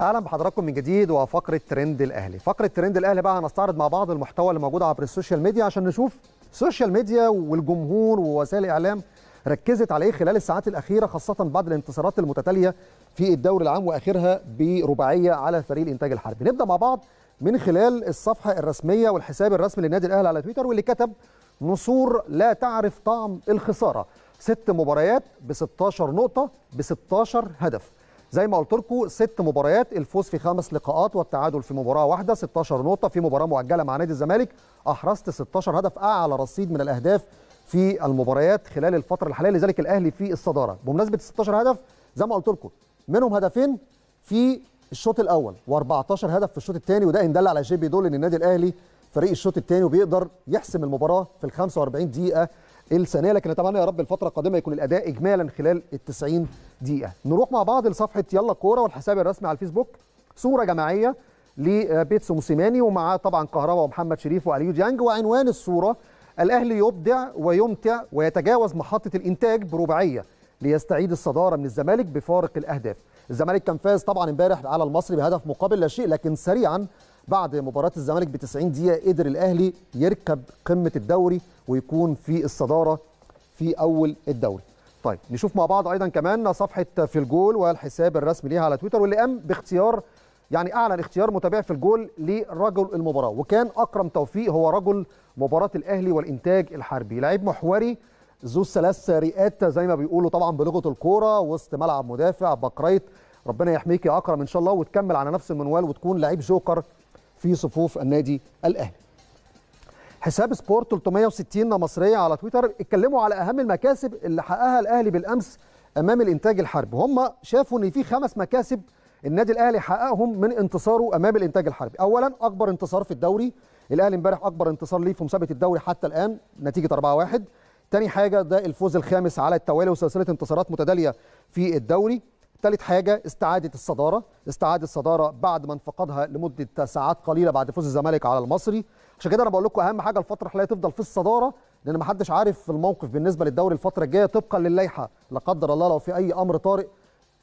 اهلا بحضراتكم من جديد وفقره ترند الاهلي فقره ترند الاهلي بقى هنستعرض مع بعض المحتوى اللي موجود عبر السوشيال ميديا عشان نشوف السوشيال ميديا والجمهور ووسائل الاعلام ركزت عليه خلال الساعات الاخيره خاصه بعد الانتصارات المتتاليه في الدوري العام واخرها برباعيه على فريق الانتاج الحربي نبدا مع بعض من خلال الصفحه الرسميه والحساب الرسمي للنادي الاهلي على تويتر واللي كتب نصور لا تعرف طعم الخساره ست مباريات ب 16 نقطه ب 16 هدف زي ما قلت لكم ست مباريات الفوز في خمس لقاءات والتعادل في مباراه واحده 16 نقطه في مباراه مؤجله مع نادي الزمالك احرزت 16 هدف اعلى رصيد من الاهداف في المباريات خلال الفتره الحاليه لذلك الاهلي في الصداره بمناسبه 16 هدف زي ما قلت لكم منهم هدفين في الشوط الاول و14 هدف في الشوط الثاني وده يدل على شيء بيدل ان النادي الاهلي فريق الشوط الثاني وبيقدر يحسم المباراه في ال 45 دقيقه السنه لكن اتمنى يا رب الفتره القادمه يكون الاداء اجمالا خلال ال 90 دقيقه نروح مع بعض لصفحه يلا كوره والحساب الرسمي على الفيسبوك صوره جماعيه لبيتسو موسيماني ومعاه طبعا كهربا ومحمد شريف وأليو ديانج وعنوان الصوره الاهلي يبدع ويمتع ويتجاوز محطه الانتاج برباعيه ليستعيد الصداره من الزمالك بفارق الاهداف الزمالك كان فاز طبعا امبارح على المصري بهدف مقابل لا شيء لكن سريعا بعد مباراه الزمالك ب 90 دقيقه قدر الاهلي يركب قمه الدوري ويكون في الصداره في اول الدوري طيب نشوف مع بعض ايضا كمان صفحه في الجول والحساب الرسمي ليها على تويتر واللي قام باختيار يعني اعلن اختيار متابع في الجول لرجل المباراه وكان اكرم توفيق هو رجل مباراه الاهلي والانتاج الحربي لعيب محوري ذو ثلاث رئات زي ما بيقولوا طبعا بلغه الكوره وسط ملعب مدافع بكريت ربنا يحميك يا اكرم ان شاء الله وتكمل على نفس المنوال وتكون لعيب جوكر في صفوف النادي الاهلي حساب سبورت 360 مصريه على تويتر اتكلموا على اهم المكاسب اللي حققها الاهلي بالامس امام الانتاج الحربي هم شافوا ان في خمس مكاسب النادي الاهلي حققهم من انتصاره امام الانتاج الحربي اولا اكبر انتصار في الدوري الاهلي امبارح اكبر انتصار ليه في مسابقه الدوري حتى الان نتيجه 4-1 تاني حاجه ده الفوز الخامس على التوالي وسلسله انتصارات متتاليه في الدوري ثالث حاجه استعاده الصداره استعادة الصداره بعد ما انفقدها لمده ساعات قليله بعد فوز الزمالك على المصري عشان كده انا بقول لكم اهم حاجه الفتره الحاليه تفضل في الصداره لان ما حدش عارف الموقف بالنسبه للدوري الفتره الجايه طبقا للائحه لا قدر الله لو في اي امر طارئ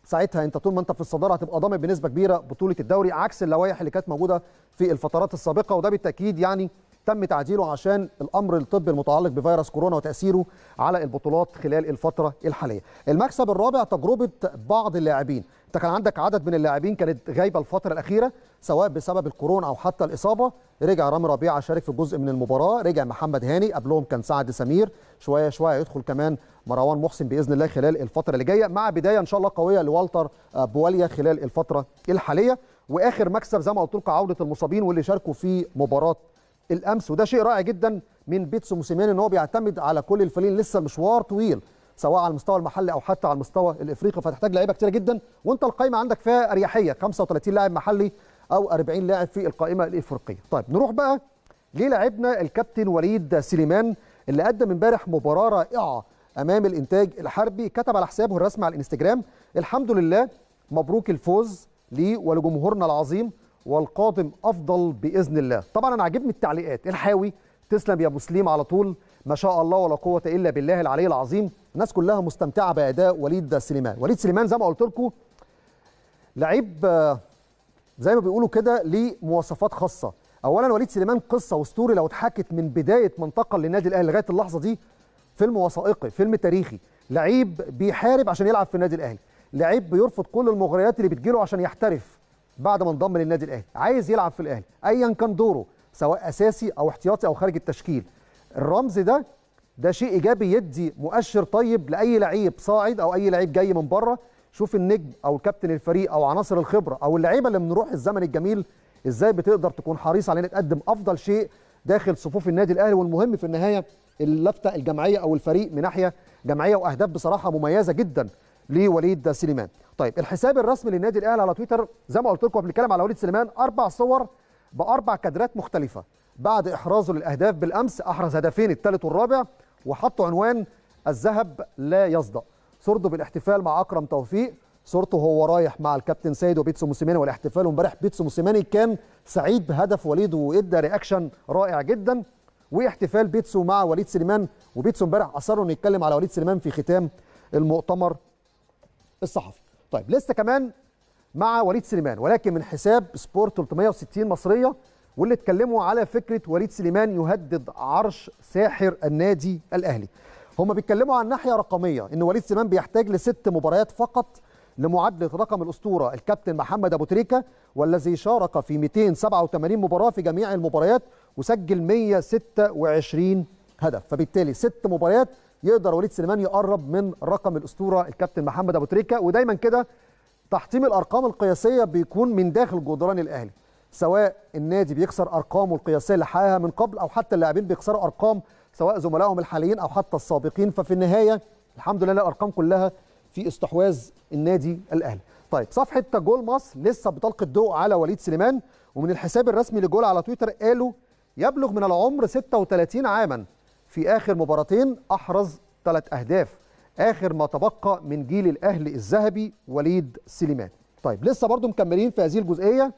ساعتها انت طول ما انت في الصداره هتبقى ضامن بنسبه كبيره بطوله الدوري عكس اللوائح اللي كانت موجوده في الفترات السابقه وده بالتاكيد يعني تم تعديله عشان الامر الطبي المتعلق بفيروس كورونا وتاثيره على البطولات خلال الفتره الحاليه. المكسب الرابع تجربه بعض اللاعبين، انت كان عندك عدد من اللاعبين كانت غايبه الفتره الاخيره سواء بسبب الكورونا او حتى الاصابه، رجع رامي ربيعه شارك في جزء من المباراه، رجع محمد هاني، قبلهم كان سعد سمير، شويه شويه يدخل كمان مروان محسن باذن الله خلال الفتره اللي جايه مع بدايه ان شاء الله قويه لوالتر آه، بواليا خلال الفتره الحاليه واخر مكسب زي ما قلت لكم عوده المصابين واللي شاركوا في مباراه الامس وده شيء رائع جدا من بيتسو موسيماني ان هو بيعتمد على كل الفريق لسه مشوار طويل سواء على المستوى المحلي او حتى على المستوى الافريقي فتحتاج لعيبه كتيره جدا وانت القائمه عندك فيها اريحيه 35 لاعب محلي او 40 لاعب في القائمه الافريقيه طيب نروح بقى للاعبنا الكابتن وليد سليمان اللي قدم امبارح مباراه رائعه امام الانتاج الحربي كتب على حسابه الرسمي على الانستجرام الحمد لله مبروك الفوز لي ولجمهورنا العظيم والقادم افضل باذن الله طبعا انا عاجبني التعليقات الحاوي تسلم يا مسلم على طول ما شاء الله ولا قوه الا بالله العلي العظيم الناس كلها مستمتعه باداء وليد سليمان وليد سليمان زي ما قلت لكم لعيب آه، زي ما بيقولوا كده ليه مواصفات خاصه اولا وليد سليمان قصه واسطوري لو اتحكت من بدايه ما انتقل للنادي الاهلي لغايه اللحظه دي فيلم وثائقي فيلم تاريخي لعيب بيحارب عشان يلعب في النادي الاهلي لعيب بيرفض كل المغريات اللي بتجيله عشان يحترف بعد ما انضم للنادي الاهلي عايز يلعب في الاهلي ايا كان دوره سواء اساسي او احتياطي او خارج التشكيل الرمز ده ده شيء ايجابي يدي مؤشر طيب لاي لعيب صاعد او اي لعيب جاي من بره شوف النجم او كابتن الفريق او عناصر الخبره او اللعيبه اللي بنروح الزمن الجميل ازاي بتقدر تكون حريص على ان تقدم افضل شيء داخل صفوف النادي الاهلي والمهم في النهايه اللفته الجمعيه او الفريق من ناحيه جمعيه واهداف بصراحه مميزه جدا لوليد سليمان طيب الحساب الرسمي للنادي الاهلي على تويتر زي ما قلت لكم بنتكلم على وليد سليمان اربع صور باربع كادرات مختلفه بعد احرازه للاهداف بالامس احرز هدفين الثالث والرابع وحطوا عنوان الذهب لا يصدأ صورته بالاحتفال مع اكرم توفيق صورته وهو رايح مع الكابتن سيد وبيتسو موسيماني والاحتفال امبارح بيتسو موسيماني كان سعيد بهدف وليد وادى رياكشن رائع جدا واحتفال بيتسو مع وليد سليمان وبيتسو امبارح اصروا انه يتكلم على وليد سليمان في ختام المؤتمر الصحفي طيب لسه كمان مع وليد سليمان ولكن من حساب سبورت 360 مصريه واللي اتكلموا على فكره وليد سليمان يهدد عرش ساحر النادي الاهلي هم بيتكلموا عن ناحيه رقميه ان وليد سليمان بيحتاج لست مباريات فقط لمعادله رقم الاسطوره الكابتن محمد ابو تريكه والذي شارك في 287 مباراه في جميع المباريات وسجل 126 هدف فبالتالي ست مباريات يقدر وليد سليمان يقرب من رقم الاسطوره الكابتن محمد ابو تريكه ودايما كده تحطيم الارقام القياسيه بيكون من داخل جدران الاهلي سواء النادي بيكسر ارقامه القياسيه اللي حققها من قبل او حتى اللاعبين بيكسروا ارقام سواء زملائهم الحاليين او حتى السابقين ففي النهايه الحمد لله الارقام كلها في استحواذ النادي الاهلي طيب صفحه جول مصر لسه بتلقي الضوء على وليد سليمان ومن الحساب الرسمي لجول على تويتر قالوا يبلغ من العمر 36 عاما في آخر مباراتين أحرز ثلاث أهداف آخر ما تبقى من جيل الأهلي الذهبي وليد سليمان طيب لسه برضو مكملين في هذه الجزئية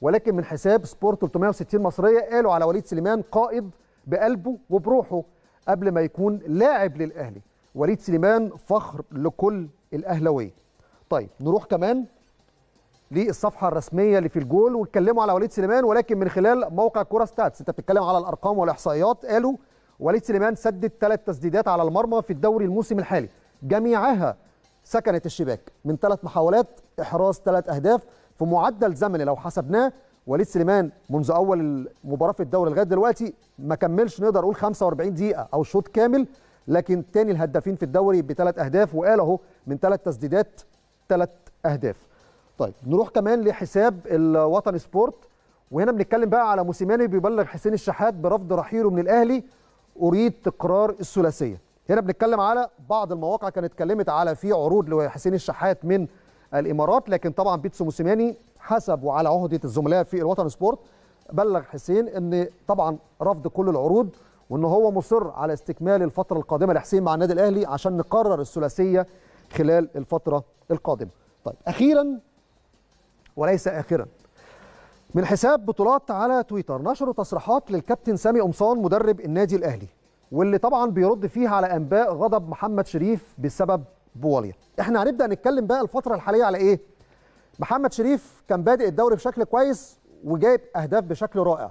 ولكن من حساب سبورت 360 مصرية قالوا على وليد سليمان قائد بقلبه وبروحه قبل ما يكون لاعب للأهلي وليد سليمان فخر لكل الأهلوية طيب نروح كمان للصفحه الرسميه اللي في الجول واتكلموا على وليد سليمان ولكن من خلال موقع كوره ستاتس انت بتتكلم على الارقام والاحصائيات قالوا وليد سليمان سدد ثلاث تسديدات على المرمى في الدوري الموسم الحالي جميعها سكنت الشباك من ثلاث محاولات احراز ثلاث اهداف في معدل زمني لو حسبناه وليد سليمان منذ اول المباراه في الدوري لغايه دلوقتي ما كملش نقدر نقول 45 دقيقه او شوط كامل لكن تاني الهدافين في الدوري بثلاث اهداف وقال اهو من ثلاث تسديدات ثلاث اهداف. طيب نروح كمان لحساب الوطن سبورت وهنا بنتكلم بقى على موسيماني بيبلغ حسين الشحات برفض رحيله من الاهلي اريد تكرار الثلاثيه هنا بنتكلم على بعض المواقع كانت اتكلمت على في عروض لحسين الشحات من الامارات لكن طبعا بيتسو موسيماني حسب وعلى عهده الزملاء في الوطن سبورت بلغ حسين ان طبعا رفض كل العروض وان هو مصر على استكمال الفتره القادمه لحسين مع النادي الاهلي عشان نقرر الثلاثيه خلال الفتره القادمه. طيب اخيرا وليس اخرا من حساب بطولات على تويتر نشروا تصريحات للكابتن سامي قمصان مدرب النادي الاهلي واللي طبعا بيرد فيها على انباء غضب محمد شريف بسبب بواليا احنا هنبدا نتكلم بقى الفتره الحاليه على ايه محمد شريف كان بادئ الدوري بشكل كويس وجايب اهداف بشكل رائع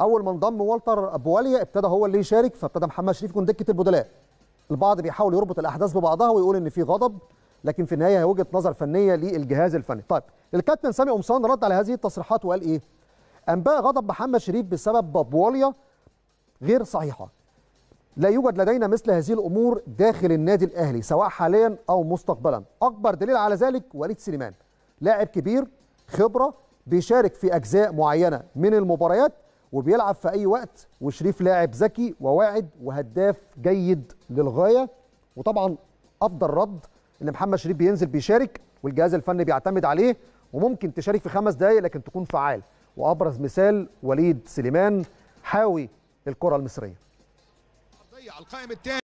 اول ما انضم والتر بواليا ابتدى هو اللي يشارك فابتدى محمد شريف يكون دكه البدلاء البعض بيحاول يربط الاحداث ببعضها ويقول ان في غضب لكن في النهايه هي وجهه نظر فنيه للجهاز الفني طيب الكابتن سامي قمصان رد على هذه التصريحات وقال ايه انباء غضب محمد شريف بسبب بابواليا غير صحيحه لا يوجد لدينا مثل هذه الامور داخل النادي الاهلي سواء حاليا او مستقبلا اكبر دليل على ذلك وليد سليمان لاعب كبير خبره بيشارك في اجزاء معينه من المباريات وبيلعب في اي وقت وشريف لاعب ذكي وواعد وهداف جيد للغايه وطبعا افضل رد ان محمد شريف بينزل بيشارك والجهاز الفني بيعتمد عليه وممكن تشارك في خمس دقائق لكن تكون فعال وابرز مثال وليد سليمان حاوي الكره المصريه القائم الثاني